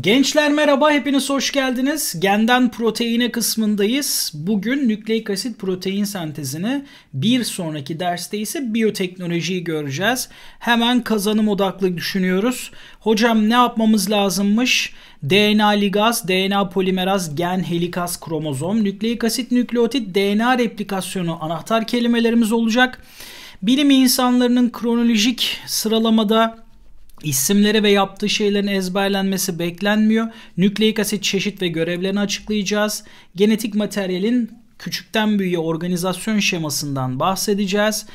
Gençler merhaba, hepiniz hoş geldiniz. Genden proteine kısmındayız. Bugün nükleik asit protein sentezini, bir sonraki derste ise biyoteknolojiyi göreceğiz. Hemen kazanım odaklı düşünüyoruz. Hocam ne yapmamız lazımmış? DNA ligaz, DNA polimeraz, gen helikaz kromozom, nükleik asit nükleotit, DNA replikasyonu anahtar kelimelerimiz olacak. Bilim insanlarının kronolojik sıralamada İsimleri ve yaptığı şeylerin ezberlenmesi beklenmiyor. Nükleik asit çeşit ve görevlerini açıklayacağız. Genetik materyalin küçükten büyüğe organizasyon şemasından bahsedeceğiz.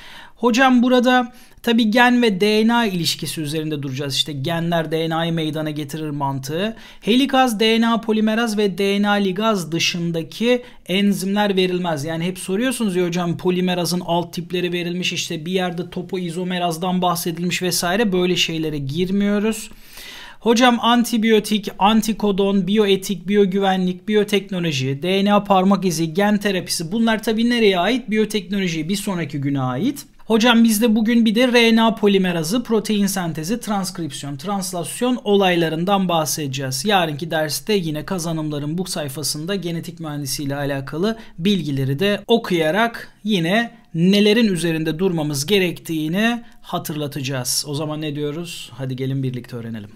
Hocam burada tabii gen ve DNA ilişkisi üzerinde duracağız. İşte genler DNA'yı meydana getirir mantığı. Helikaz, DNA polimeraz ve DNA ligaz dışındaki enzimler verilmez. Yani hep soruyorsunuz ya hocam polimerazın alt tipleri verilmiş işte bir yerde topoizomerazdan bahsedilmiş vesaire böyle şeylere girmiyoruz. Hocam antibiyotik, antikodon, biyoetik, biyogüvenlik, biyoteknoloji, DNA parmak izi, gen terapisi bunlar tabii nereye ait? Biyoteknoloji bir sonraki güne ait. Hocam bizde bugün bir de RNA polimerazı, protein sentezi, transkripsiyon, translasyon olaylarından bahsedeceğiz. Yarınki derste yine kazanımların bu sayfasında genetik mühendisiyle alakalı bilgileri de okuyarak yine nelerin üzerinde durmamız gerektiğini hatırlatacağız. O zaman ne diyoruz? Hadi gelin birlikte öğrenelim.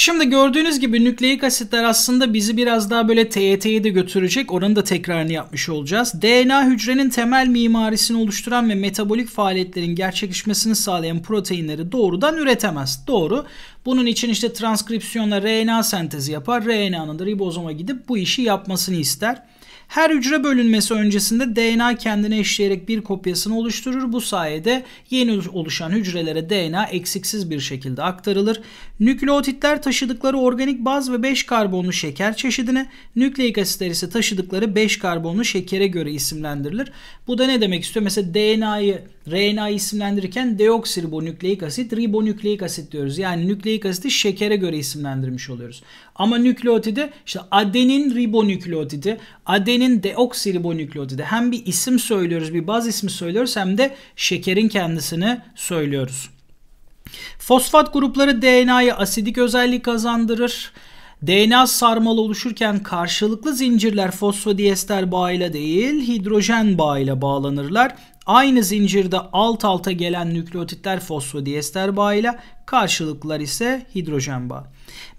Şimdi gördüğünüz gibi nükleik asitler aslında bizi biraz daha böyle TYT'ye de götürecek. Oranın da tekrarını yapmış olacağız. DNA hücrenin temel mimarisini oluşturan ve metabolik faaliyetlerin gerçekleşmesini sağlayan proteinleri doğrudan üretemez. Doğru. Bunun için işte transkripsiyonla RNA sentezi yapar. RNA'nın da ribozoma gidip bu işi yapmasını ister. Her hücre bölünmesi öncesinde DNA kendini eşleyerek bir kopyasını oluşturur. Bu sayede yeni oluşan hücrelere DNA eksiksiz bir şekilde aktarılır. Nükleotitler taşıdıkları organik baz ve 5 karbonlu şeker çeşidine, nükleik asitler ise taşıdıkları 5 karbonlu şekere göre isimlendirilir. Bu da ne demek istiyor? Mesela DNA'yı RNA isimlendirirken deoksiribonükleik asit, ribonükleik asit diyoruz. Yani nükleik asiti şekere göre isimlendirmiş oluyoruz. Ama nükleotidi işte adenin ribonükleotidi, adenin deoksiribonükleotidi. Hem bir isim söylüyoruz, bir baz ismi söylüyoruz hem de şekerin kendisini söylüyoruz. Fosfat grupları DNA'ya asidik özellik kazandırır. DNA sarmalı oluşurken karşılıklı zincirler fosfodiester bağıyla değil hidrojen bağıyla bağlanırlar. Aynı zincirde alt alta gelen nükleotitler fosfodiester bağıyla karşılıklar ise hidrojen bağı.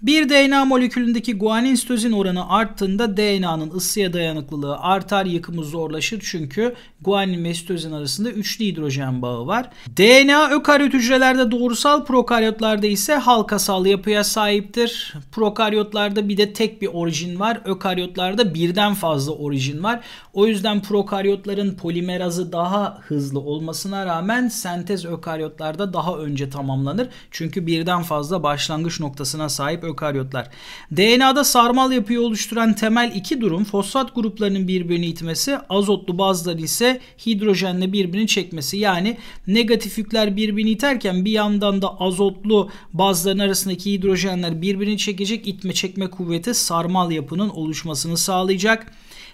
Bir DNA molekülündeki guanin sitozin oranı arttığında DNA'nın ısıya dayanıklılığı artar, yıkımı zorlaşır çünkü guanin ve sitozin arasında üçlü hidrojen bağı var. DNA ökaryot hücrelerde doğrusal prokaryotlarda ise halkasal yapıya sahiptir. Prokaryotlarda bir de tek bir orijin var. Ökaryotlarda birden fazla orijin var. O yüzden prokaryotların polimerazı daha hızlı olmasına rağmen sentez ökaryotlarda daha önce tamamlanır. Çünkü birden fazla başlangıç noktasına sahip prokaryotlar. DNA'da sarmal yapıyı oluşturan temel iki durum fosfat gruplarının birbirini itmesi, azotlu bazların ise hidrojenle birbirini çekmesi. Yani negatif yükler birbirini iterken bir yandan da azotlu bazların arasındaki hidrojenler birbirini çekecek itme çekme kuvveti sarmal yapının oluşmasını sağlayacak.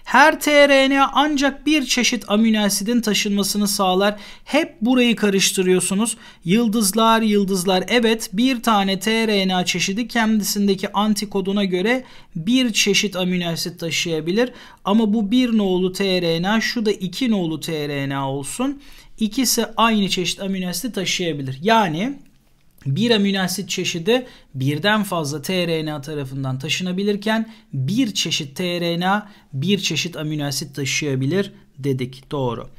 Her tRNA ancak bir çeşit amino asidin taşınmasını sağlar. Hep burayı karıştırıyorsunuz. Yıldızlar, yıldızlar. Evet, bir tane tRNA çeşidi kendisindeki antikoduna göre bir çeşit amino asit taşıyabilir. Ama bu bir nolu tRNA, şu da iki nolu tRNA olsun. İkisi aynı çeşit amino asidi taşıyabilir. Yani bir aminoasit çeşidi birden fazla tRNA tarafından taşınabilirken bir çeşit tRNA bir çeşit aminoasit taşıyabilir dedik. Doğru.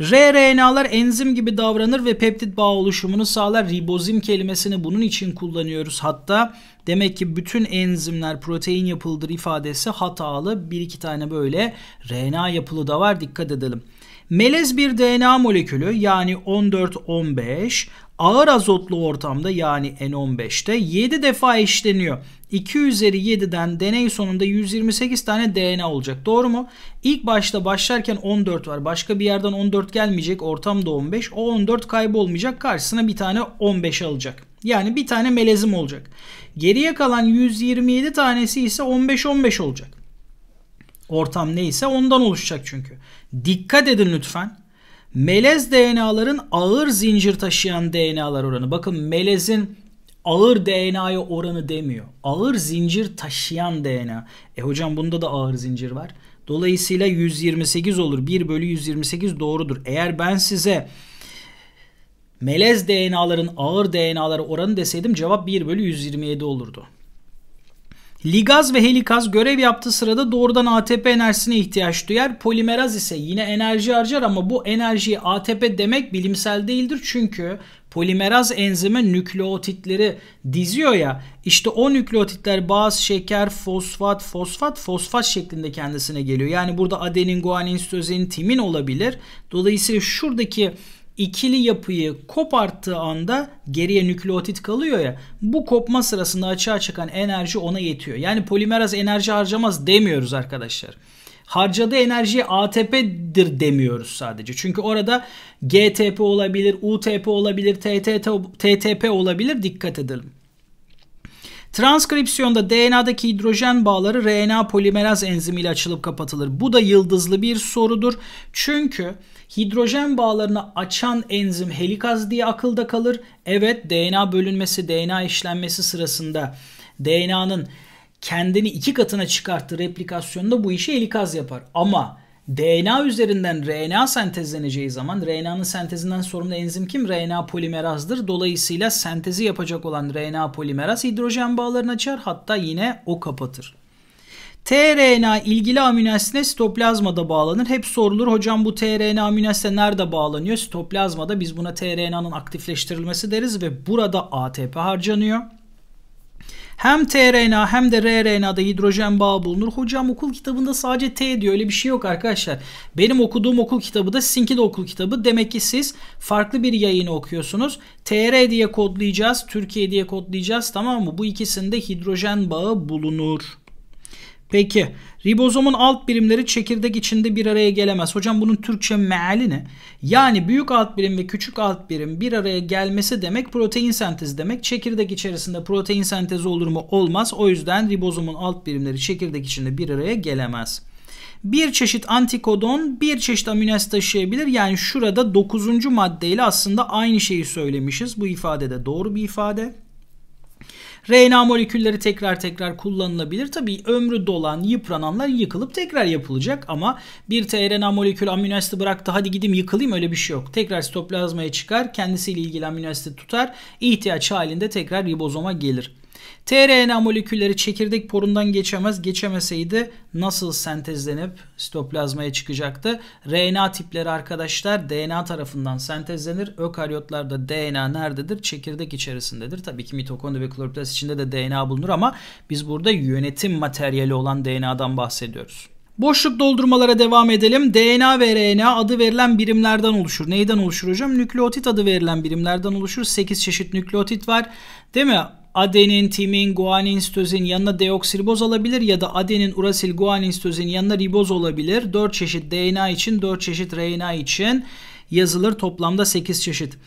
RRNA'lar enzim gibi davranır ve peptit bağ oluşumunu sağlar. Ribozim kelimesini bunun için kullanıyoruz. Hatta demek ki bütün enzimler protein yapıldır ifadesi hatalı. Bir iki tane böyle RNA yapılı da var. Dikkat edelim. Melez bir DNA molekülü yani 14-15 ağır azotlu ortamda yani N15'te 7 defa eşleniyor. 2 üzeri 7'den deney sonunda 128 tane DNA olacak. Doğru mu? İlk başta başlarken 14 var. Başka bir yerden 14 gelmeyecek. ortamda 15. O 14 kaybolmayacak. Karşısına bir tane 15 alacak. Yani bir tane melezim olacak. Geriye kalan 127 tanesi ise 15-15 olacak. Ortam neyse ondan oluşacak çünkü. Dikkat edin lütfen. Melez DNA'ların ağır zincir taşıyan DNA'lar oranı. Bakın melezin ağır DNA'ya oranı demiyor. Ağır zincir taşıyan DNA. E hocam bunda da ağır zincir var. Dolayısıyla 128 olur. 1 bölü 128 doğrudur. Eğer ben size melez DNA'ların ağır DNA'lara oranı deseydim cevap 1 bölü 127 olurdu. Ligaz ve helikaz görev yaptığı sırada doğrudan ATP enerjisine ihtiyaç duyar. Polimeraz ise yine enerji harcar ama bu enerjiyi ATP demek bilimsel değildir. Çünkü polimeraz enzimi nükleotitleri diziyor ya. İşte o nükleotitler baz, şeker, fosfat, fosfat, fosfat şeklinde kendisine geliyor. Yani burada adenin, guanin, sitozin, timin olabilir. Dolayısıyla şuradaki ikili yapıyı koparttığı anda geriye nükleotit kalıyor ya. Bu kopma sırasında açığa çıkan enerji ona yetiyor. Yani polimeraz enerji harcamaz demiyoruz arkadaşlar. Harcadığı enerji ATP'dir demiyoruz sadece. Çünkü orada GTP olabilir, UTP olabilir, TTP olabilir dikkat edelim. Transkripsiyonda DNA'daki hidrojen bağları RNA polimeraz enzimiyle açılıp kapatılır. Bu da yıldızlı bir sorudur. Çünkü hidrojen bağlarını açan enzim helikaz diye akılda kalır. Evet DNA bölünmesi, DNA işlenmesi sırasında DNA'nın kendini iki katına çıkarttığı replikasyonda bu işi helikaz yapar. Ama DNA üzerinden RNA sentezleneceği zaman RNA'nın sentezinden sorumlu enzim kim? RNA polimerazdır. Dolayısıyla sentezi yapacak olan RNA polimeraz hidrojen bağlarını açar hatta yine o kapatır. tRNA ilgili aminoasitine sitoplazmada bağlanır. Hep sorulur hocam bu tRNA aminoasite nerede bağlanıyor? Sitoplazmada biz buna tRNA'nın aktifleştirilmesi deriz ve burada ATP harcanıyor. Hem tRNA hem de rRNA'da hidrojen bağı bulunur. Hocam okul kitabında sadece T diyor. Öyle bir şey yok arkadaşlar. Benim okuduğum okul kitabı da sizinki de okul kitabı. Demek ki siz farklı bir yayını okuyorsunuz. TR diye kodlayacağız. Türkiye diye kodlayacağız. Tamam mı? Bu ikisinde hidrojen bağı bulunur. Peki ribozomun alt birimleri çekirdek içinde bir araya gelemez. Hocam bunun Türkçe meali ne? Yani büyük alt birim ve küçük alt birim bir araya gelmesi demek protein sentezi demek. Çekirdek içerisinde protein sentezi olur mu? Olmaz. O yüzden ribozomun alt birimleri çekirdek içinde bir araya gelemez. Bir çeşit antikodon bir çeşit amines taşıyabilir. Yani şurada 9. maddeyle aslında aynı şeyi söylemişiz. Bu ifade de doğru bir ifade. RNA molekülleri tekrar tekrar kullanılabilir. Tabii ömrü dolan, yıprananlar yıkılıp tekrar yapılacak ama bir tRNA molekülü amino asidi bıraktı hadi gidim yıkılayım öyle bir şey yok. Tekrar sitoplazmaya çıkar, kendisiyle ilgili amino asidi tutar, ihtiyaç halinde tekrar ribozoma gelir tRNA molekülleri çekirdek porundan geçemez. Geçemeseydi nasıl sentezlenip sitoplazmaya çıkacaktı? RNA tipleri arkadaşlar DNA tarafından sentezlenir. Ökaryotlarda DNA nerededir? Çekirdek içerisindedir. Tabii ki mitokondri ve kloroplast içinde de DNA bulunur ama biz burada yönetim materyali olan DNA'dan bahsediyoruz. Boşluk doldurmalara devam edelim. DNA ve RNA adı verilen birimlerden oluşur. Neyden oluşur hocam? Nükleotit adı verilen birimlerden oluşur. 8 çeşit nükleotit var. Değil mi? adenin, timin, guanin, sitozin yanına deoksiriboz alabilir ya da adenin, urasil, guanin, sitozin yanına riboz olabilir. 4 çeşit DNA için, 4 çeşit RNA için yazılır toplamda 8 çeşit.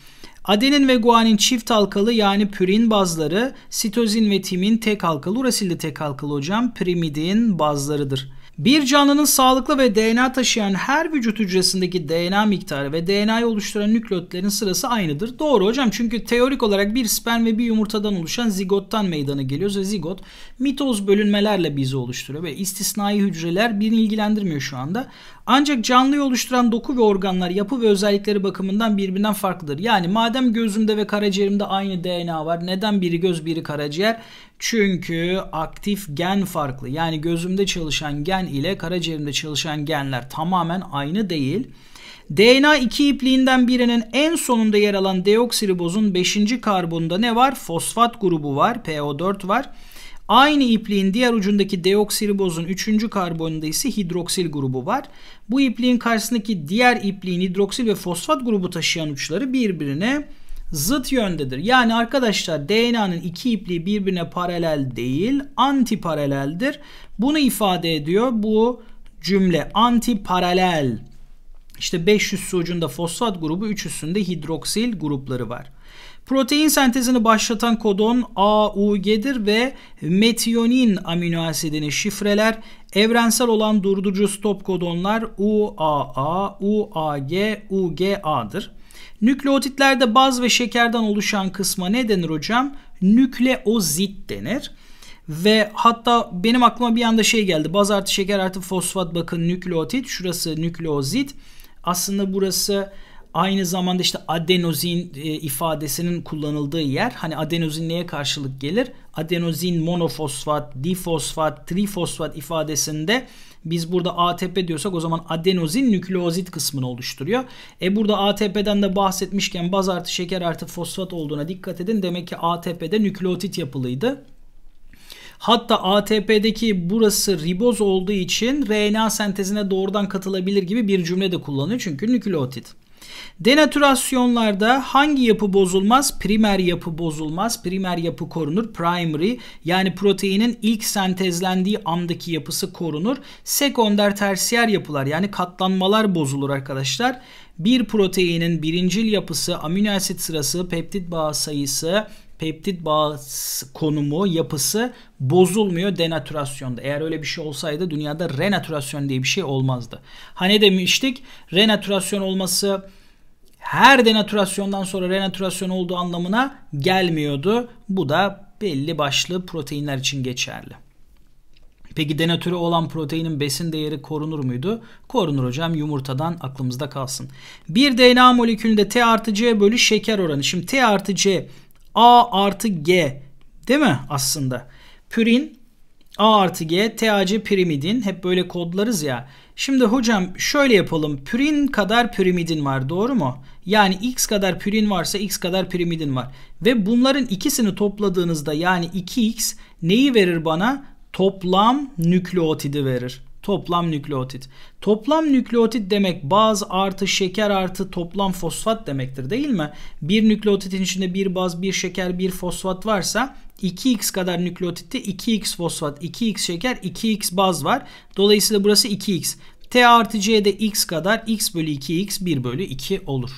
Adenin ve guanin çift halkalı yani pürin bazları, sitozin ve timin tek halkalı, urasil de tek halkalı hocam, primidin bazlarıdır. Bir canlının sağlıklı ve DNA taşıyan her vücut hücresindeki DNA miktarı ve DNA'yı oluşturan nükleotlerin sırası aynıdır. Doğru hocam çünkü teorik olarak bir sperm ve bir yumurtadan oluşan zigottan meydana geliyoruz ve zigot mitoz bölünmelerle bizi oluşturuyor ve istisnai hücreler birini ilgilendirmiyor şu anda. Ancak canlıyı oluşturan doku ve organlar yapı ve özellikleri bakımından birbirinden farklıdır. Yani madem gözümde ve karaciğerimde aynı DNA var neden biri göz biri karaciğer? Çünkü aktif gen farklı. Yani gözümde çalışan gen ile karaciğerimde çalışan genler tamamen aynı değil. DNA iki ipliğinden birinin en sonunda yer alan deoksiribozun 5. karbonda ne var? Fosfat grubu var, PO4 var. Aynı ipliğin diğer ucundaki deoksiribozun 3. karbonunda ise hidroksil grubu var. Bu ipliğin karşısındaki diğer ipliğin hidroksil ve fosfat grubu taşıyan uçları birbirine zıt yöndedir. Yani arkadaşlar DNA'nın iki ipliği birbirine paralel değil, antiparaleldir. Bunu ifade ediyor bu cümle antiparalel. İşte 500 ucunda fosfat grubu, 3 hidroksil grupları var. Protein sentezini başlatan kodon AUG'dir ve metionin amino asidini şifreler. Evrensel olan durdurucu stop kodonlar UAA, UAG, UGA'dır. Nükleotitlerde baz ve şekerden oluşan kısma ne denir hocam? Nükleozit denir. Ve hatta benim aklıma bir anda şey geldi. Baz artı şeker artı fosfat bakın nükleotit. Şurası nükleozit. Aslında burası Aynı zamanda işte adenozin e, ifadesinin kullanıldığı yer hani adenozin neye karşılık gelir? Adenozin monofosfat, difosfat, trifosfat ifadesinde biz burada ATP diyorsak o zaman adenozin nükleozit kısmını oluşturuyor. E burada ATP'den de bahsetmişken baz artı şeker artı fosfat olduğuna dikkat edin. Demek ki ATP'de nükleotit yapılıydı. Hatta ATP'deki burası riboz olduğu için RNA sentezine doğrudan katılabilir gibi bir cümle de kullanıyor çünkü nükleotit. Denatürasyonlarda hangi yapı bozulmaz? Primer yapı bozulmaz. Primer yapı korunur. Primary yani proteinin ilk sentezlendiği andaki yapısı korunur. Sekonder tersiyer yapılar yani katlanmalar bozulur arkadaşlar. Bir proteinin birincil yapısı, amino asit sırası, peptit bağ sayısı, peptit bağ konumu, yapısı bozulmuyor denatürasyonda. Eğer öyle bir şey olsaydı dünyada renatürasyon diye bir şey olmazdı. Hani demiştik renatürasyon olması her denatürasyondan sonra renatürasyon olduğu anlamına gelmiyordu. Bu da belli başlı proteinler için geçerli. Peki denatüre olan proteinin besin değeri korunur muydu? Korunur hocam yumurtadan aklımızda kalsın. Bir DNA molekülünde T artı C bölü şeker oranı. Şimdi T artı C A artı G değil mi aslında? Pürin A artı G, TAC pirimidin hep böyle kodlarız ya. Şimdi hocam şöyle yapalım. Pürin kadar pirimidin var doğru mu? Yani x kadar pürin varsa x kadar pirimidin var. Ve bunların ikisini topladığınızda yani 2x neyi verir bana? Toplam nükleotidi verir. Toplam nükleotit. Toplam nükleotit demek baz artı şeker artı toplam fosfat demektir değil mi? Bir nükleotitin içinde bir baz, bir şeker, bir fosfat varsa 2x kadar nükleotitte 2x fosfat, 2x şeker, 2x baz var. Dolayısıyla burası 2x. T artı C'de x kadar x bölü 2x 1 bölü 2 olur.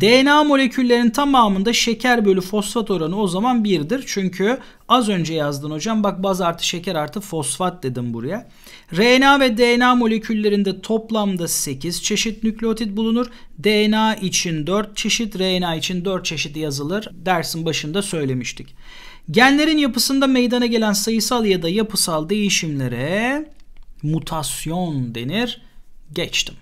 DNA moleküllerinin tamamında şeker bölü fosfat oranı o zaman 1'dir. Çünkü az önce yazdın hocam bak baz artı şeker artı fosfat dedim buraya. RNA ve DNA moleküllerinde toplamda 8 çeşit nükleotit bulunur. DNA için 4 çeşit, RNA için 4 çeşit yazılır. Dersin başında söylemiştik. Genlerin yapısında meydana gelen sayısal ya da yapısal değişimlere mutasyon denir. Geçtim.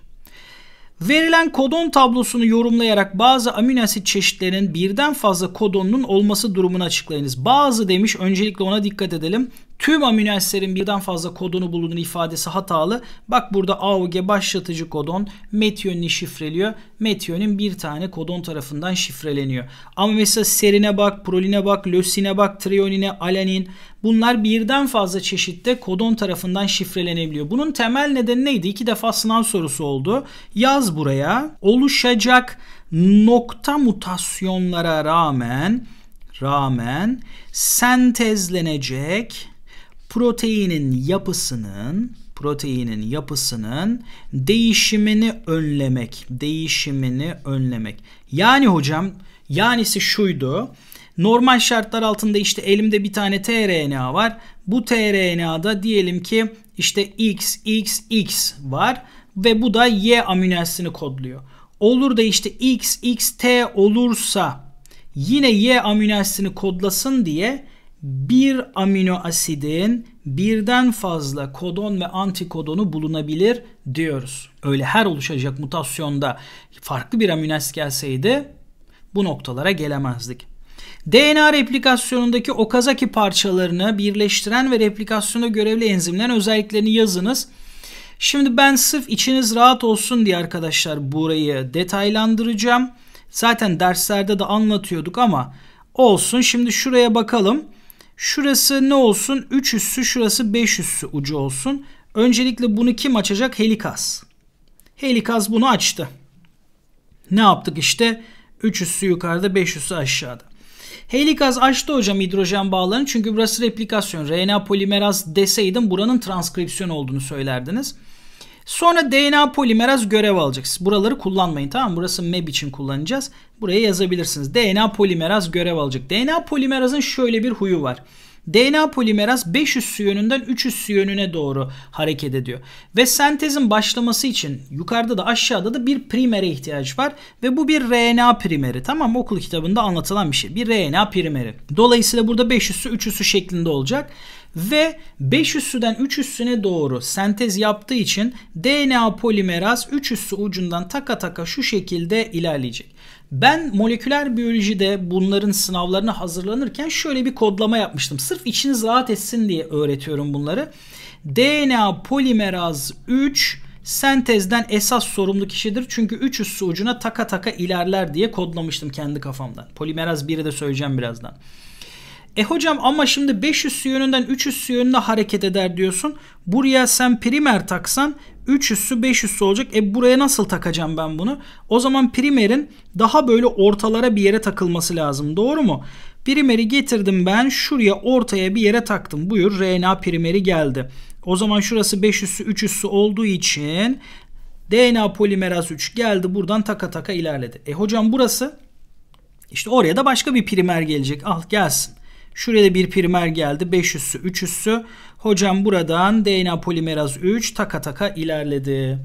Verilen kodon tablosunu yorumlayarak bazı amino asit çeşitlerinin birden fazla kodonunun olması durumunu açıklayınız. Bazı demiş öncelikle ona dikkat edelim tüm amino asitlerin birden fazla kodonu bulunduğunu ifadesi hatalı. Bak burada AUG başlatıcı kodon metionini şifreliyor. Metionin bir tane kodon tarafından şifreleniyor. Ama mesela serine bak, proline bak, lösine bak, triyonine, alanin bunlar birden fazla çeşitte kodon tarafından şifrelenebiliyor. Bunun temel nedeni neydi? İki defa sınav sorusu oldu. Yaz buraya oluşacak nokta mutasyonlara rağmen rağmen sentezlenecek proteinin yapısının proteinin yapısının değişimini önlemek, değişimini önlemek. Yani hocam, yanisi şuydu. Normal şartlar altında işte elimde bir tane tRNA var. Bu tRNA'da diyelim ki işte X, X, X var ve bu da Y aminasını kodluyor. Olur da işte X, X, T olursa yine Y aminasını kodlasın diye bir amino asidin birden fazla kodon ve antikodonu bulunabilir diyoruz. Öyle her oluşacak mutasyonda farklı bir amino asit gelseydi bu noktalara gelemezdik. DNA replikasyonundaki Okazaki parçalarını birleştiren ve replikasyonda görevli enzimlerin özelliklerini yazınız. Şimdi ben sırf içiniz rahat olsun diye arkadaşlar burayı detaylandıracağım. Zaten derslerde de anlatıyorduk ama olsun. Şimdi şuraya bakalım. Şurası ne olsun? 3 üssü şurası 5 üssü ucu olsun. Öncelikle bunu kim açacak? helikaz helikaz bunu açtı. Ne yaptık işte? 3 üssü yukarıda 5 üssü aşağıda. Helikaz açtı hocam hidrojen bağlarını çünkü burası replikasyon. RNA polimeraz deseydim buranın transkripsiyon olduğunu söylerdiniz. Sonra DNA polimeraz görev alacak. Siz buraları kullanmayın tamam mı? Burası map için kullanacağız. Buraya yazabilirsiniz. DNA polimeraz görev alacak. DNA polimerazın şöyle bir huyu var. DNA polimeraz 5 üssü yönünden 3 üssü yönüne doğru hareket ediyor. Ve sentezin başlaması için yukarıda da aşağıda da bir primere ihtiyaç var. Ve bu bir RNA primeri. Tamam mı? Okul kitabında anlatılan bir şey. Bir RNA primeri. Dolayısıyla burada 5 üssü 3 üssü şeklinde olacak ve 5 üssüden 3 üssüne doğru sentez yaptığı için DNA polimeraz 3 üssü ucundan taka taka şu şekilde ilerleyecek. Ben moleküler biyolojide bunların sınavlarına hazırlanırken şöyle bir kodlama yapmıştım. Sırf içiniz rahat etsin diye öğretiyorum bunları. DNA polimeraz 3 sentezden esas sorumlu kişidir. Çünkü 3 üssü ucuna taka taka ilerler diye kodlamıştım kendi kafamdan. Polimeraz 1'i de söyleyeceğim birazdan. E hocam ama şimdi 500'sü yönünden 300'sü yönüne hareket eder diyorsun. Buraya sen primer taksan 300'sü 500'sü olacak. E buraya nasıl takacağım ben bunu? O zaman primerin daha böyle ortalara bir yere takılması lazım. Doğru mu? Primeri getirdim ben şuraya ortaya bir yere taktım. Buyur RNA primeri geldi. O zaman şurası 500'sü 300'sü olduğu için DNA polimeraz 3 geldi buradan taka taka ilerledi. E hocam burası işte oraya da başka bir primer gelecek. Al gelsin. Şuraya da bir primer geldi. 5 üssü 3 üssü. Hocam buradan DNA polimeraz 3 taka taka ilerledi.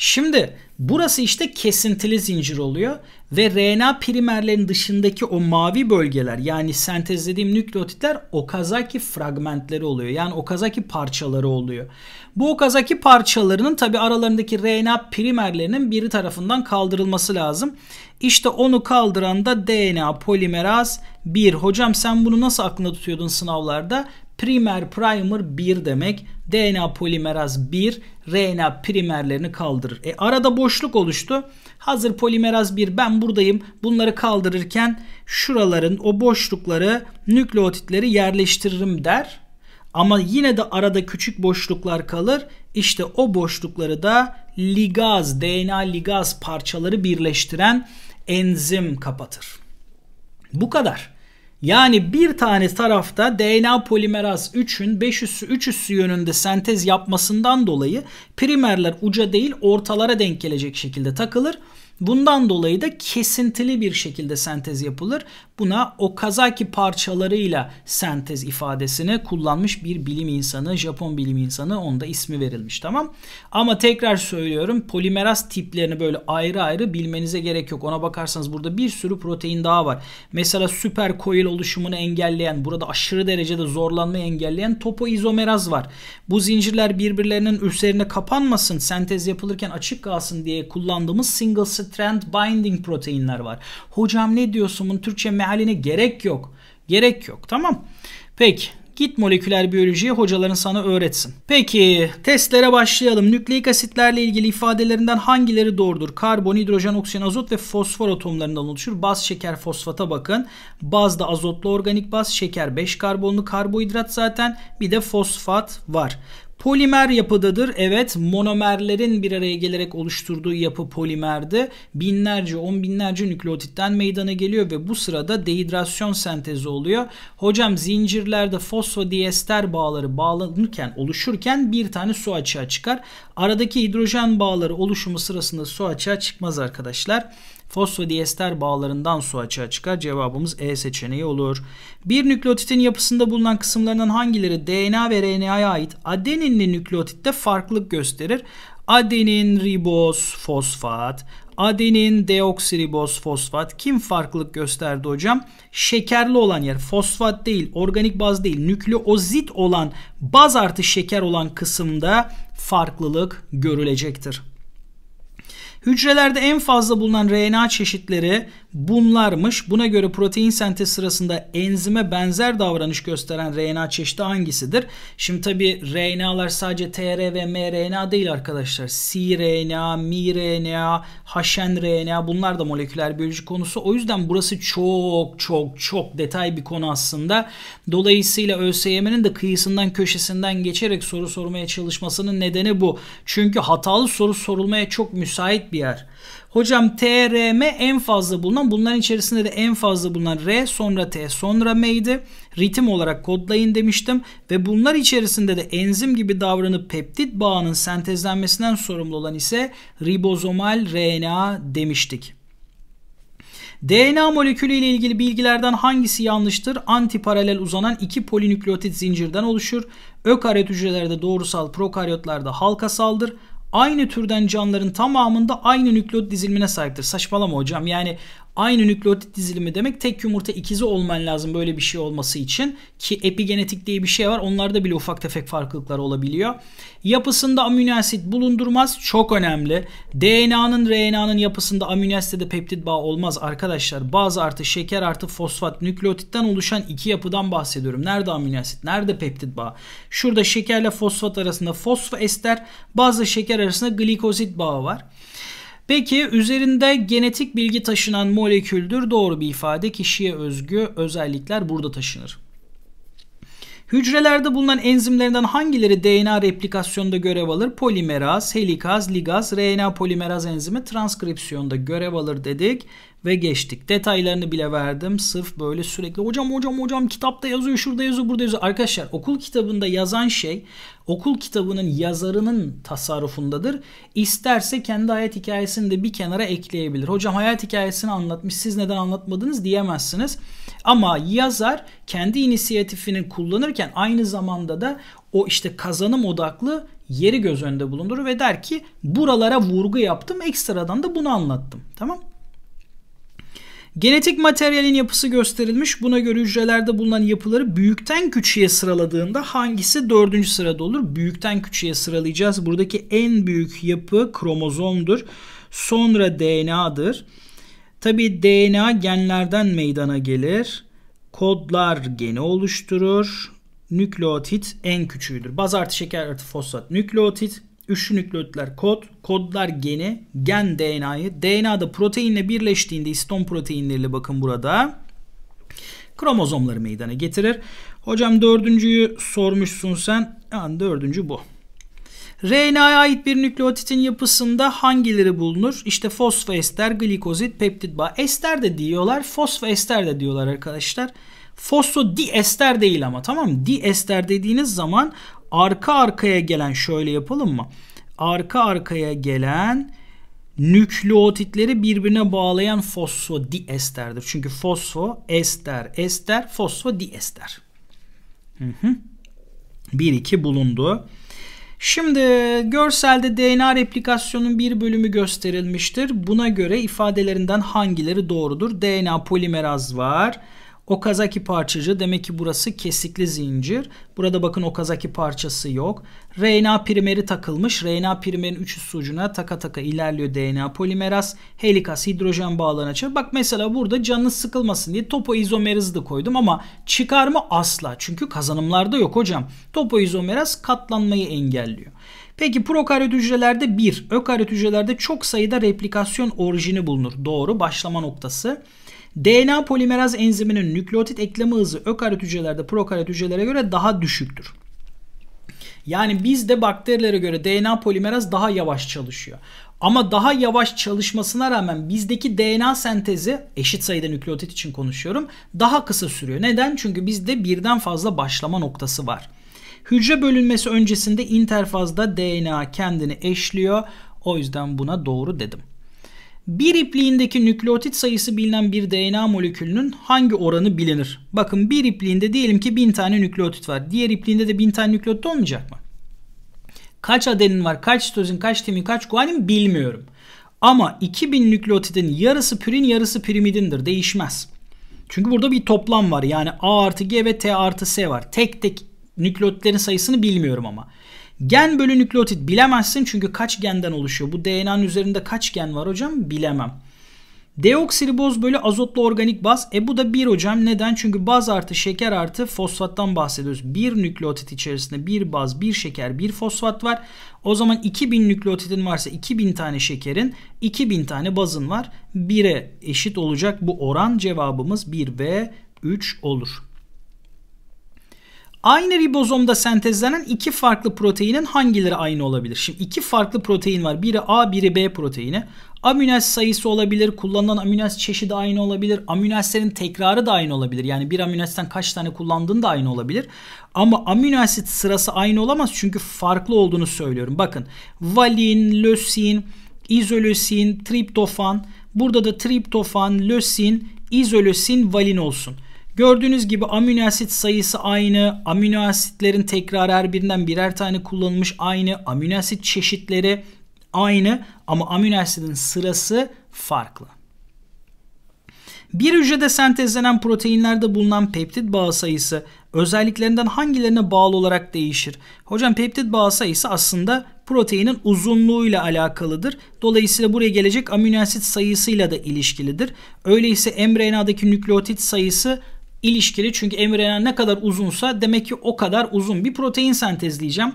Şimdi burası işte kesintili zincir oluyor ve RNA primerlerin dışındaki o mavi bölgeler yani sentezlediğim nükleotitler Okazaki fragmentleri oluyor. Yani Okazaki parçaları oluyor. Bu Okazaki parçalarının tabi aralarındaki RNA primerlerinin biri tarafından kaldırılması lazım. İşte onu kaldıran da DNA polimeraz 1. Hocam sen bunu nasıl aklında tutuyordun sınavlarda? Primer primer 1 demek. DNA polimeraz 1 RNA primerlerini kaldırır. E arada boşluk oluştu. Hazır polimeraz 1 ben buradayım. Bunları kaldırırken şuraların o boşlukları nükleotitleri yerleştiririm der. Ama yine de arada küçük boşluklar kalır. İşte o boşlukları da ligaz, DNA ligaz parçaları birleştiren enzim kapatır. Bu kadar. Yani bir tane tarafta DNA polimeraz 3'ün 5 üssü 3 üssü yönünde sentez yapmasından dolayı primerler uca değil ortalara denk gelecek şekilde takılır. Bundan dolayı da kesintili bir şekilde sentez yapılır. Buna Okazaki parçalarıyla sentez ifadesini kullanmış bir bilim insanı, Japon bilim insanı onda ismi verilmiş tamam. Ama tekrar söylüyorum polimeraz tiplerini böyle ayrı ayrı bilmenize gerek yok. Ona bakarsanız burada bir sürü protein daha var. Mesela süper koil oluşumunu engelleyen, burada aşırı derecede zorlanmayı engelleyen topoizomeraz var. Bu zincirler birbirlerinin üzerine kapanmasın, sentez yapılırken açık kalsın diye kullandığımız single strand binding proteinler var. Hocam ne diyorsun bunun Türkçe mealine gerek yok. Gerek yok tamam. Peki Git moleküler biyolojiyi hocaların sana öğretsin. Peki testlere başlayalım. Nükleik asitlerle ilgili ifadelerinden hangileri doğrudur? Karbon, hidrojen, oksijen, azot ve fosfor atomlarından oluşur. Baz şeker fosfata bakın. Bazda azotlu organik baz, şeker 5 karbonlu karbohidrat zaten bir de fosfat var. Polimer yapıdadır. Evet monomerlerin bir araya gelerek oluşturduğu yapı polimerdi. Binlerce on binlerce nükleotitten meydana geliyor ve bu sırada dehidrasyon sentezi oluyor. Hocam zincirlerde fosfodiester bağları bağlanırken oluşurken bir tane su açığa çıkar. Aradaki hidrojen bağları oluşumu sırasında su açığa çıkmaz arkadaşlar fosfodiester bağlarından su açığa çıkar. Cevabımız E seçeneği olur. Bir nükleotitin yapısında bulunan kısımlarından hangileri DNA ve RNA'ya ait adeninli nükleotitte farklılık gösterir? Adenin riboz fosfat, adenin deoksiriboz fosfat kim farklılık gösterdi hocam? Şekerli olan yer fosfat değil, organik baz değil, nükleozit olan baz artı şeker olan kısımda farklılık görülecektir. Hücrelerde en fazla bulunan RNA çeşitleri bunlarmış. Buna göre protein sentez sırasında enzime benzer davranış gösteren RNA çeşidi hangisidir? Şimdi tabi RNA'lar sadece TR ve mRNA değil arkadaşlar. cRNA, miRNA, hNRNA bunlar da moleküler biyoloji konusu. O yüzden burası çok çok çok detay bir konu aslında. Dolayısıyla ÖSYM'nin de kıyısından köşesinden geçerek soru sormaya çalışmasının nedeni bu. Çünkü hatalı soru sorulmaya çok müsait bir bir yer. Hocam TRM en fazla bulunan bunların içerisinde de en fazla bulunan R sonra T sonra M'ydi. Ritim olarak kodlayın demiştim ve bunlar içerisinde de enzim gibi davranıp peptit bağının sentezlenmesinden sorumlu olan ise ribozomal RNA demiştik. DNA molekülü ile ilgili bilgilerden hangisi yanlıştır? Antiparalel uzanan iki polinükleotit zincirden oluşur. Ökaryot hücrelerde doğrusal, prokaryotlarda halkasaldır aynı türden canlıların tamamında aynı nükleot dizilimine sahiptir. Saçmalama hocam. Yani aynı nükleotit dizilimi demek tek yumurta ikizi olman lazım böyle bir şey olması için. Ki epigenetik diye bir şey var. Onlarda bile ufak tefek farklılıklar olabiliyor. Yapısında amino asit bulundurmaz. Çok önemli. DNA'nın RNA'nın yapısında amino asitte de peptit bağ olmaz arkadaşlar. bazı artı şeker artı fosfat nükleotitten oluşan iki yapıdan bahsediyorum. Nerede amino asit? Nerede peptit bağ? Şurada şekerle fosfat arasında fosfoester, bazı şeker arasında glikozit bağı var. Peki üzerinde genetik bilgi taşınan moleküldür. Doğru bir ifade. Kişiye özgü özellikler burada taşınır. Hücrelerde bulunan enzimlerinden hangileri DNA replikasyonunda görev alır? Polimeraz, helikaz, ligaz, RNA polimeraz enzimi transkripsiyonda görev alır dedik ve geçtik. Detaylarını bile verdim. Sırf böyle sürekli hocam hocam hocam kitapta yazıyor, şurada yazıyor, burada yazıyor. Arkadaşlar okul kitabında yazan şey okul kitabının yazarının tasarrufundadır. İsterse kendi hayat hikayesini de bir kenara ekleyebilir. Hocam hayat hikayesini anlatmış siz neden anlatmadınız diyemezsiniz. Ama yazar kendi inisiyatifini kullanırken aynı zamanda da o işte kazanım odaklı yeri göz önünde bulundurur ve der ki buralara vurgu yaptım ekstradan da bunu anlattım. Tamam Genetik materyalin yapısı gösterilmiş. Buna göre hücrelerde bulunan yapıları büyükten küçüğe sıraladığında hangisi dördüncü sırada olur? Büyükten küçüğe sıralayacağız. Buradaki en büyük yapı kromozomdur. Sonra DNA'dır. Tabi DNA genlerden meydana gelir. Kodlar geni oluşturur. Nükleotit en küçüğüdür. Baz artı şeker artı fosfat nükleotit. Üçlü nükleotitler kod, kodlar geni, gen DNA'yı. DNA da proteinle birleştiğinde iston proteinleriyle bakın burada kromozomları meydana getirir. Hocam dördüncüyü sormuşsun sen. Yani dördüncü bu. RNA'ya ait bir nükleotitin yapısında hangileri bulunur? İşte fosfoester, glikozit, peptit bağ. Ester de diyorlar, fosfoester de diyorlar arkadaşlar. Fosfodiester değil ama tamam mı? Diester dediğiniz zaman arka arkaya gelen şöyle yapalım mı? Arka arkaya gelen nükleotitleri birbirine bağlayan fosfodiesterdir. Çünkü fosfo ester, ester, fosfodiester. Hı hı. Bir iki bulundu. Şimdi görselde DNA replikasyonun bir bölümü gösterilmiştir. Buna göre ifadelerinden hangileri doğrudur? DNA polimeraz var. Okazaki parçacı demek ki burası kesikli zincir. Burada bakın Okazaki parçası yok. RNA primeri takılmış. RNA primerin üç üst ucuna taka taka ilerliyor DNA polimeraz. Helikas hidrojen bağlarına açar. Bak mesela burada canınız sıkılmasın diye topoizomerası da koydum ama çıkarma asla. Çünkü kazanımlarda yok hocam. Topo izomeraz katlanmayı engelliyor. Peki prokaryot hücrelerde 1, ökaryot hücrelerde çok sayıda replikasyon orijini bulunur. Doğru başlama noktası. DNA polimeraz enziminin nükleotit ekleme hızı ökaryot hücrelerde prokaryot hücrelere göre daha düşüktür. Yani bizde bakterilere göre DNA polimeraz daha yavaş çalışıyor. Ama daha yavaş çalışmasına rağmen bizdeki DNA sentezi eşit sayıda nükleotit için konuşuyorum daha kısa sürüyor. Neden? Çünkü bizde birden fazla başlama noktası var. Hücre bölünmesi öncesinde interfazda DNA kendini eşliyor. O yüzden buna doğru dedim. Bir ipliğindeki nükleotit sayısı bilinen bir DNA molekülünün hangi oranı bilinir? Bakın bir ipliğinde diyelim ki 1000 tane nükleotit var. Diğer ipliğinde de 1000 tane nükleotit olmayacak mı? Kaç adenin var, kaç sitozin, kaç timin, kaç guanin bilmiyorum. Ama 2000 nükleotidin yarısı pürin yarısı pirimidindir. Değişmez. Çünkü burada bir toplam var. Yani A artı G ve T artı S var. Tek tek nükleotitlerin sayısını bilmiyorum ama. Gen bölü nükleotit bilemezsin çünkü kaç genden oluşuyor? Bu DNA'nın üzerinde kaç gen var hocam? Bilemem. Deoksiriboz bölü azotlu organik baz. E bu da 1 hocam. Neden? Çünkü baz artı şeker artı fosfattan bahsediyoruz. 1 nükleotit içerisinde 1 baz, 1 şeker, 1 fosfat var. O zaman 2000 nükleotitin varsa 2000 tane şekerin, 2000 tane bazın var. 1'e eşit olacak bu oran cevabımız 1 ve 3 olur. Aynı ribozomda sentezlenen iki farklı proteinin hangileri aynı olabilir? Şimdi iki farklı protein var. Biri A, biri B proteini. Amines sayısı olabilir, kullanılan amines çeşidi aynı olabilir, aminaslerin tekrarı da aynı olabilir. Yani bir aminasten kaç tane kullandığın da aynı olabilir. Ama aminoasit sırası aynı olamaz çünkü farklı olduğunu söylüyorum. Bakın valin, lösin, izolösin, triptofan. Burada da triptofan, lösin, izolösin, valin olsun. Gördüğünüz gibi amino asit sayısı aynı. Amino asitlerin tekrar her birinden birer tane kullanılmış aynı. Amino asit çeşitleri aynı ama amino asidin sırası farklı. Bir hücrede sentezlenen proteinlerde bulunan peptit bağı sayısı özelliklerinden hangilerine bağlı olarak değişir? Hocam peptit bağı sayısı aslında proteinin uzunluğuyla alakalıdır. Dolayısıyla buraya gelecek amino asit sayısıyla da ilişkilidir. Öyleyse mRNA'daki nükleotit sayısı ilişkili. Çünkü mRNA ne kadar uzunsa demek ki o kadar uzun bir protein sentezleyeceğim.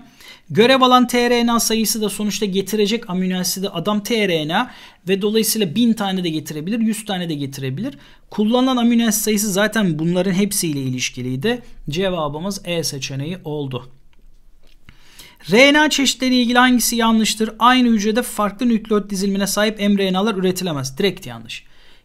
Görev alan tRNA sayısı da sonuçta getirecek amino asidi adam tRNA ve dolayısıyla 1000 tane de getirebilir, 100 tane de getirebilir. Kullanılan amino asit sayısı zaten bunların hepsiyle ilişkiliydi. Cevabımız E seçeneği oldu. RNA çeşitleri ilgili hangisi yanlıştır? Aynı hücrede farklı nükleot dizilimine sahip mRNA'lar üretilemez. Direkt yanlış.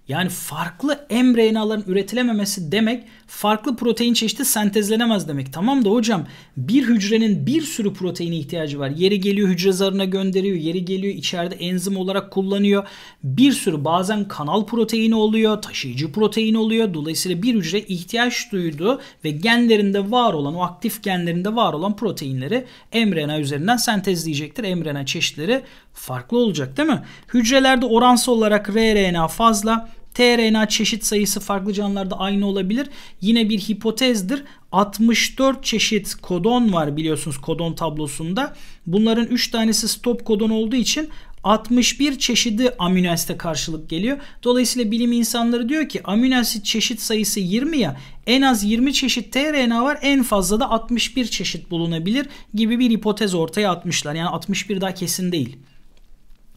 Yani farklı mRNA'ların üretilememesi demek farklı protein çeşidi sentezlenemez demek. Tamam da hocam bir hücrenin bir sürü proteine ihtiyacı var. Yeri geliyor hücre zarına gönderiyor. Yeri geliyor içeride enzim olarak kullanıyor. Bir sürü bazen kanal proteini oluyor. Taşıyıcı protein oluyor. Dolayısıyla bir hücre ihtiyaç duydu ve genlerinde var olan o aktif genlerinde var olan proteinleri mRNA üzerinden sentezleyecektir. mRNA çeşitleri farklı olacak değil mi? Hücrelerde oransı olarak RNA fazla tRNA çeşit sayısı farklı canlılarda aynı olabilir. Yine bir hipotezdir. 64 çeşit kodon var biliyorsunuz kodon tablosunda. Bunların 3 tanesi stop kodon olduğu için 61 çeşidi amino asite karşılık geliyor. Dolayısıyla bilim insanları diyor ki amino asit çeşit sayısı 20 ya en az 20 çeşit tRNA var en fazla da 61 çeşit bulunabilir gibi bir hipotez ortaya atmışlar. Yani 61 daha kesin değil.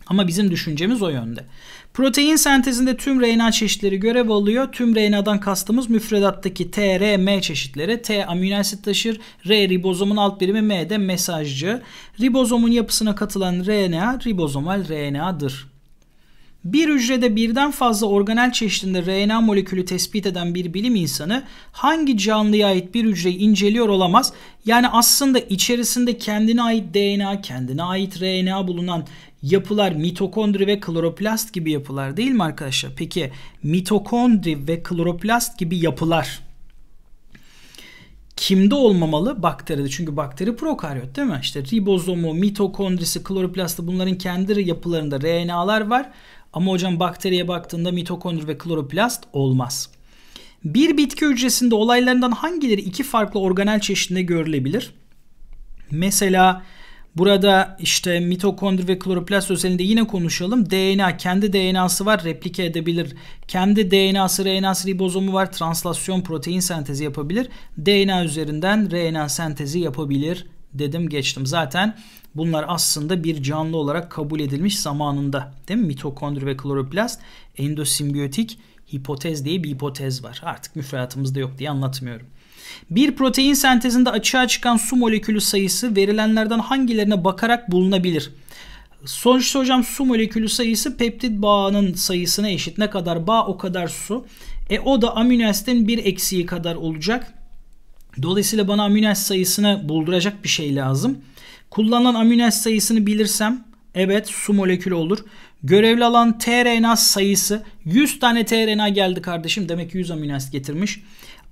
Ama bizim düşüncemiz o yönde. Protein sentezinde tüm RNA çeşitleri görev alıyor. Tüm RNA'dan kastımız müfredattaki TRM çeşitleri. T amino asit taşır, R ribozomun alt birimi M de mesajcı. Ribozomun yapısına katılan RNA ribozomal RNA'dır. Bir hücrede birden fazla organel çeşidinde RNA molekülü tespit eden bir bilim insanı hangi canlıya ait bir hücreyi inceliyor olamaz. Yani aslında içerisinde kendine ait DNA, kendine ait RNA bulunan yapılar mitokondri ve kloroplast gibi yapılar değil mi arkadaşlar? Peki mitokondri ve kloroplast gibi yapılar kimde olmamalı? Bakteride. Çünkü bakteri prokaryot değil mi? İşte ribozomu, mitokondrisi, kloroplastı bunların kendi yapılarında RNA'lar var. Ama hocam bakteriye baktığında mitokondri ve kloroplast olmaz. Bir bitki hücresinde olaylarından hangileri iki farklı organel çeşidinde görülebilir? Mesela Burada işte mitokondri ve kloroplast özelinde yine konuşalım. DNA kendi DNA'sı var replike edebilir. Kendi DNA'sı RNA'sı ribozomu var translasyon protein sentezi yapabilir. DNA üzerinden RNA sentezi yapabilir dedim geçtim. Zaten bunlar aslında bir canlı olarak kabul edilmiş zamanında. Değil mi? Mitokondri ve kloroplast endosimbiyotik hipotez diye bir hipotez var. Artık müfredatımızda yok diye anlatmıyorum. Bir protein sentezinde açığa çıkan su molekülü sayısı verilenlerden hangilerine bakarak bulunabilir? Sonuçta hocam su molekülü sayısı peptit bağının sayısına eşit. Ne kadar bağ o kadar su. E o da amino asitin bir eksiği kadar olacak. Dolayısıyla bana amino asit sayısını bulduracak bir şey lazım. Kullanılan amino asit sayısını bilirsem evet su molekülü olur. Görevli alan tRNA sayısı 100 tane tRNA geldi kardeşim. Demek ki 100 amino asit getirmiş.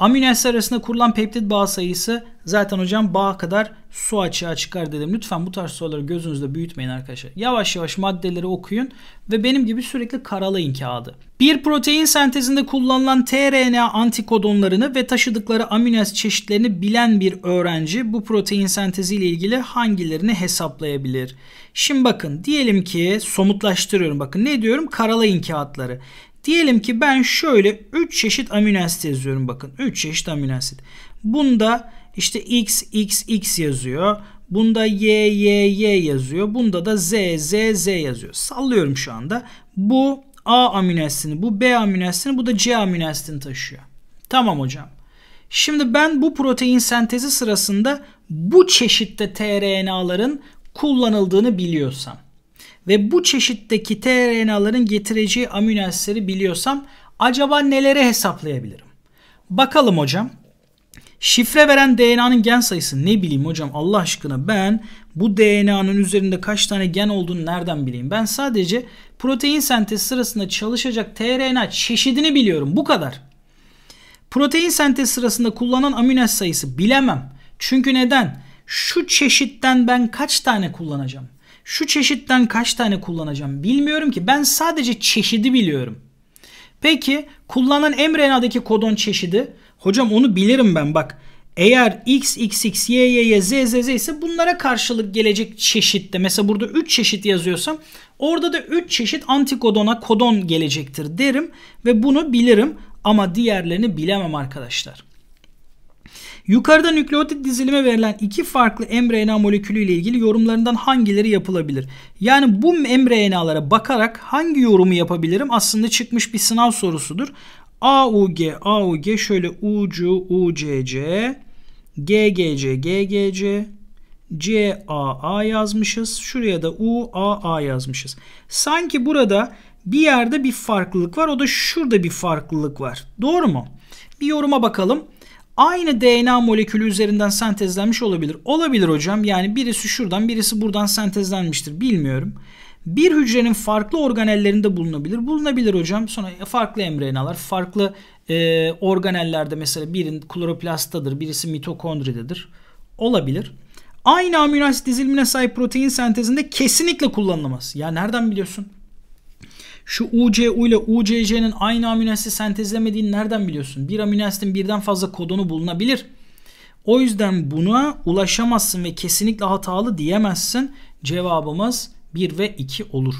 Aminoasit arasında kurulan peptit bağ sayısı zaten hocam bağ kadar su açığa çıkar dedim. Lütfen bu tarz soruları gözünüzde büyütmeyin arkadaşlar. Yavaş yavaş maddeleri okuyun ve benim gibi sürekli karalayın kağıdı. Bir protein sentezinde kullanılan tRNA antikodonlarını ve taşıdıkları aminoasit çeşitlerini bilen bir öğrenci bu protein sentezi ile ilgili hangilerini hesaplayabilir? Şimdi bakın diyelim ki somutlaştırıyorum bakın ne diyorum karalayın kağıtları. Diyelim ki ben şöyle 3 çeşit amino asit yazıyorum bakın. 3 çeşit amino asit. Bunda işte X, X, X yazıyor. Bunda Y, Y, Y yazıyor. Bunda da Z, Z, Z yazıyor. Sallıyorum şu anda. Bu A amino asitini, bu B amino asitini, bu da C amino asitini taşıyor. Tamam hocam. Şimdi ben bu protein sentezi sırasında bu çeşitte tRNA'ların kullanıldığını biliyorsam ve bu çeşitteki tRNA'ların getireceği amino asitleri biliyorsam acaba nelere hesaplayabilirim? Bakalım hocam. Şifre veren DNA'nın gen sayısı ne bileyim hocam Allah aşkına ben bu DNA'nın üzerinde kaç tane gen olduğunu nereden bileyim? Ben sadece protein sentezi sırasında çalışacak tRNA çeşidini biliyorum bu kadar. Protein sentez sırasında kullanılan amino sayısı bilemem. Çünkü neden? Şu çeşitten ben kaç tane kullanacağım? Şu çeşitten kaç tane kullanacağım bilmiyorum ki. Ben sadece çeşidi biliyorum. Peki kullanılan mRNA'daki kodon çeşidi. Hocam onu bilirim ben bak. Eğer X, X, X, Y, Y, Y, Z, Z, Z ise bunlara karşılık gelecek çeşitte. Mesela burada 3 çeşit yazıyorsam orada da 3 çeşit antikodona kodon gelecektir derim ve bunu bilirim ama diğerlerini bilemem arkadaşlar. Yukarıda nükleotit dizilime verilen iki farklı mRNA molekülü ile ilgili yorumlarından hangileri yapılabilir? Yani bu mRNA'lara bakarak hangi yorumu yapabilirim? Aslında çıkmış bir sınav sorusudur. AUG, AUG şöyle UCU UCC, GGC, GGC, CAA yazmışız. Şuraya da UAA yazmışız. Sanki burada bir yerde bir farklılık var. O da şurada bir farklılık var. Doğru mu? Bir yoruma bakalım aynı DNA molekülü üzerinden sentezlenmiş olabilir. Olabilir hocam. Yani birisi şuradan birisi buradan sentezlenmiştir. Bilmiyorum. Bir hücrenin farklı organellerinde bulunabilir. Bulunabilir hocam. Sonra farklı mRNA'lar, farklı e, organellerde mesela birin kloroplastadır, birisi mitokondridedir. Olabilir. Aynı amino asit dizilimine sahip protein sentezinde kesinlikle kullanılamaz. Ya nereden biliyorsun? Şu UCU ile UCC'nin aynı amino asidi sentezlemediğini nereden biliyorsun? Bir amino asidin birden fazla kodonu bulunabilir. O yüzden buna ulaşamazsın ve kesinlikle hatalı diyemezsin. Cevabımız 1 ve 2 olur.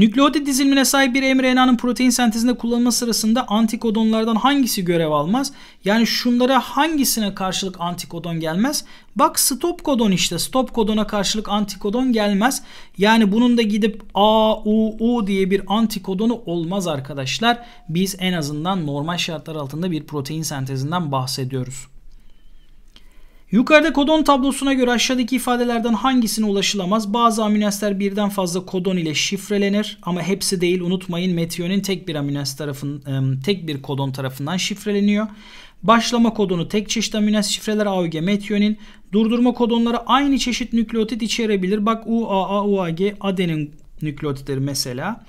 Nükleotit dizilimine sahip bir mRNA'nın protein sentezinde kullanılma sırasında antikodonlardan hangisi görev almaz? Yani şunlara hangisine karşılık antikodon gelmez? Bak stop kodon işte. Stop kodona karşılık antikodon gelmez. Yani bunun da gidip A, U, U diye bir antikodonu olmaz arkadaşlar. Biz en azından normal şartlar altında bir protein sentezinden bahsediyoruz. Yukarıda kodon tablosuna göre aşağıdaki ifadelerden hangisine ulaşılamaz? Bazı aminoasitler birden fazla kodon ile şifrelenir ama hepsi değil unutmayın metiyonin tek bir aminoasit tarafın tek bir kodon tarafından şifreleniyor. Başlama kodonu tek çeşit aminoasit şifreler AUG metiyonin. Durdurma kodonları aynı çeşit nükleotit içerebilir. Bak UAA UAG adenin nükleotitleri mesela.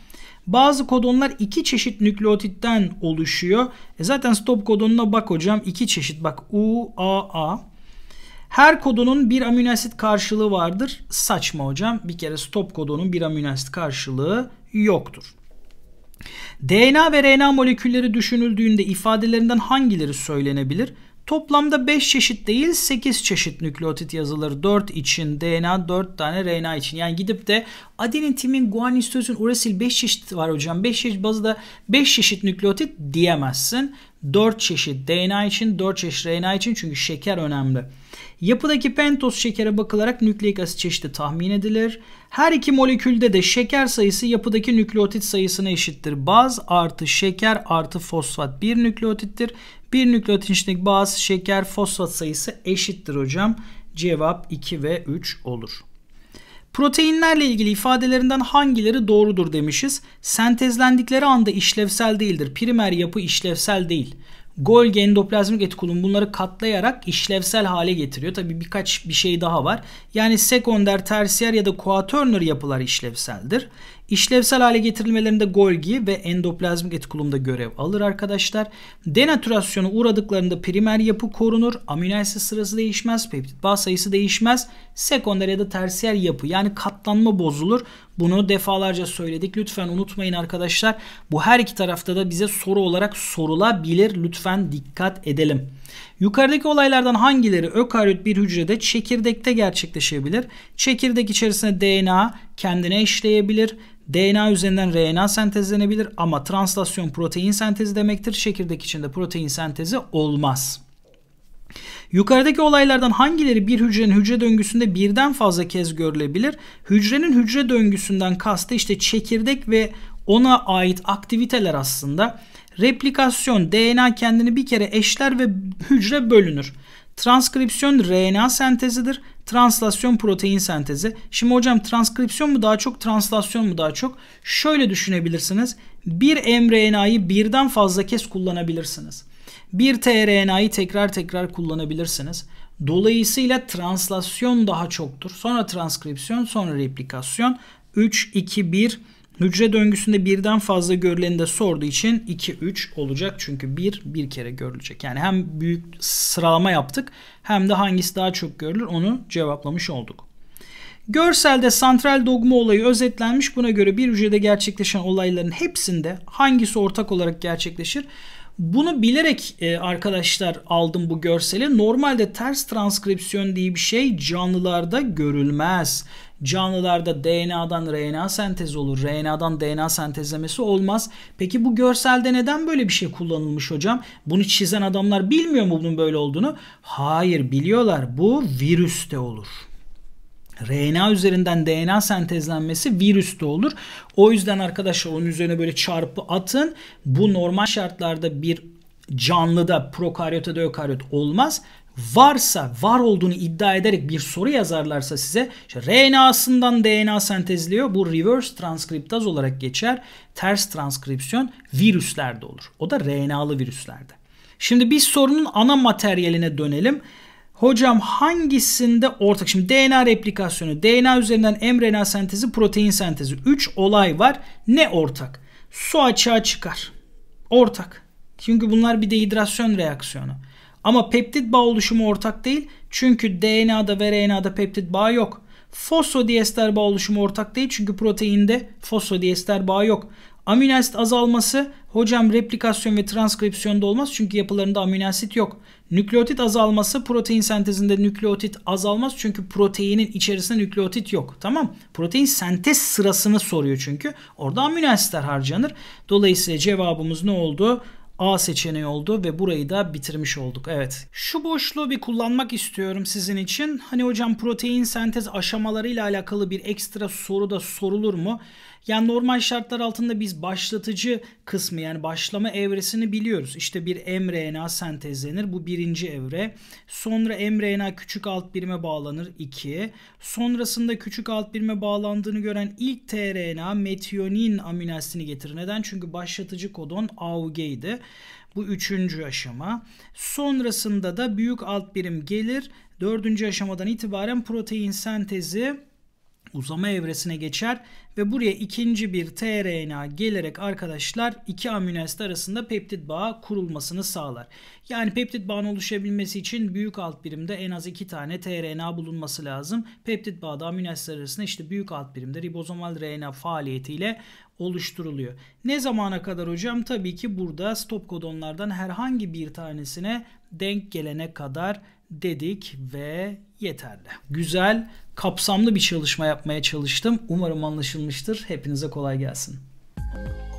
Bazı kodonlar iki çeşit nükleotitten oluşuyor. E zaten stop kodonuna bak hocam iki çeşit bak UAA her kodunun bir aminoasit karşılığı vardır. Saçma hocam. Bir kere stop kodunun bir aminoasit karşılığı yoktur. DNA ve RNA molekülleri düşünüldüğünde ifadelerinden hangileri söylenebilir? Toplamda 5 çeşit değil 8 çeşit nükleotit yazıları. 4 için DNA 4 tane RNA için. Yani gidip de adenin, timin, guanin, sitozin, urasil 5 çeşit var hocam. 5 çeşit bazıda 5 çeşit nükleotit diyemezsin. 4 çeşit DNA için 4 çeşit RNA için çünkü şeker önemli. Yapıdaki pentoz şekere bakılarak nükleik asit çeşidi tahmin edilir. Her iki molekülde de şeker sayısı yapıdaki nükleotit sayısına eşittir. Baz artı şeker artı fosfat bir nükleotittir. Bir nükleotin içindeki baz, şeker, fosfat sayısı eşittir hocam. Cevap 2 ve 3 olur. Proteinlerle ilgili ifadelerinden hangileri doğrudur demişiz. Sentezlendikleri anda işlevsel değildir. Primer yapı işlevsel değil. Golgi endoplazmik etikulum bunları katlayarak işlevsel hale getiriyor. Tabii birkaç bir şey daha var. Yani sekonder, tersiyer ya da kuatörnür yapılar işlevseldir. İşlevsel hale getirilmelerinde Golgi ve endoplazmik etikulumda görev alır arkadaşlar. Denatürasyona uğradıklarında primer yapı korunur. Aminoasit sırası değişmez. Peptit bağ sayısı değişmez. Sekonder ya da tersiyer yapı yani katlanma bozulur. Bunu defalarca söyledik. Lütfen unutmayın arkadaşlar. Bu her iki tarafta da bize soru olarak sorulabilir. Lütfen dikkat edelim. Yukarıdaki olaylardan hangileri ökaryot bir hücrede çekirdekte gerçekleşebilir? Çekirdek içerisinde DNA kendine işleyebilir. DNA üzerinden RNA sentezlenebilir ama translasyon protein sentezi demektir. Çekirdek içinde protein sentezi olmaz. Yukarıdaki olaylardan hangileri bir hücrenin hücre döngüsünde birden fazla kez görülebilir? Hücrenin hücre döngüsünden kastı işte çekirdek ve ona ait aktiviteler aslında Replikasyon DNA kendini bir kere eşler ve hücre bölünür. Transkripsiyon RNA sentezidir. Translasyon protein sentezi. Şimdi hocam transkripsiyon mu daha çok translasyon mu daha çok? Şöyle düşünebilirsiniz. Bir mRNA'yı birden fazla kez kullanabilirsiniz. Bir tRNA'yı tekrar tekrar kullanabilirsiniz. Dolayısıyla translasyon daha çoktur. Sonra transkripsiyon, sonra replikasyon. 3, 2, 1 Hücre döngüsünde birden fazla görüleni de sorduğu için 2 3 olacak. Çünkü 1 bir kere görülecek. Yani hem büyük sıralama yaptık hem de hangisi daha çok görülür onu cevaplamış olduk. Görselde santral dogma olayı özetlenmiş. Buna göre bir hücrede gerçekleşen olayların hepsinde hangisi ortak olarak gerçekleşir? Bunu bilerek e, arkadaşlar aldım bu görseli. Normalde ters transkripsiyon diye bir şey canlılarda görülmez. Canlılarda DNA'dan RNA sentezi olur. RNA'dan DNA sentezlemesi olmaz. Peki bu görselde neden böyle bir şey kullanılmış hocam? Bunu çizen adamlar bilmiyor mu bunun böyle olduğunu? Hayır biliyorlar. Bu virüste olur. RNA üzerinden DNA sentezlenmesi virüste olur. O yüzden arkadaşlar onun üzerine böyle çarpı atın. Bu normal şartlarda bir canlıda da ökaryot olmaz varsa var olduğunu iddia ederek bir soru yazarlarsa size işte RNA'sından DNA sentezliyor. Bu reverse transkriptaz olarak geçer. Ters transkripsiyon virüslerde olur. O da RNA'lı virüslerde. Şimdi biz sorunun ana materyaline dönelim. Hocam hangisinde ortak? Şimdi DNA replikasyonu, DNA üzerinden mRNA sentezi, protein sentezi. 3 olay var. Ne ortak? Su açığa çıkar. Ortak. Çünkü bunlar bir dehidrasyon reaksiyonu. Ama peptit bağ oluşumu ortak değil. Çünkü DNA'da ve RNA'da peptit bağ yok. Fosfodiester bağ oluşumu ortak değil. Çünkü proteinde fosfodiester bağ yok. Amino asit azalması hocam replikasyon ve transkripsiyonda olmaz çünkü yapılarında amino asit yok. Nükleotit azalması protein sentezinde nükleotit azalmaz çünkü proteinin içerisinde nükleotit yok. Tamam protein sentez sırasını soruyor çünkü orada amino asitler harcanır. Dolayısıyla cevabımız ne oldu? A seçeneği oldu ve burayı da bitirmiş olduk. Evet. Şu boşluğu bir kullanmak istiyorum sizin için. Hani hocam protein sentez aşamalarıyla alakalı bir ekstra soru da sorulur mu? Yani normal şartlar altında biz başlatıcı kısmı yani başlama evresini biliyoruz. İşte bir mRNA sentezlenir. Bu birinci evre. Sonra mRNA küçük alt birime bağlanır 2. Sonrasında küçük alt birime bağlandığını gören ilk tRNA metiyonin amino asidini getirir. Neden? Çünkü başlatıcı kodon AUG idi. Bu üçüncü aşama. Sonrasında da büyük alt birim gelir. Dördüncü aşamadan itibaren protein sentezi uzama evresine geçer ve buraya ikinci bir tRNA gelerek arkadaşlar iki amino asit arasında peptit bağı kurulmasını sağlar. Yani peptit bağın oluşabilmesi için büyük alt birimde en az iki tane tRNA bulunması lazım. Peptit bağı da amino asit arasında işte büyük alt birimde ribozomal RNA faaliyetiyle oluşturuluyor. Ne zamana kadar hocam? Tabii ki burada stop kodonlardan herhangi bir tanesine denk gelene kadar dedik ve yeterli. Güzel, kapsamlı bir çalışma yapmaya çalıştım. Umarım anlaşılmıştır. Hepinize kolay gelsin. Müzik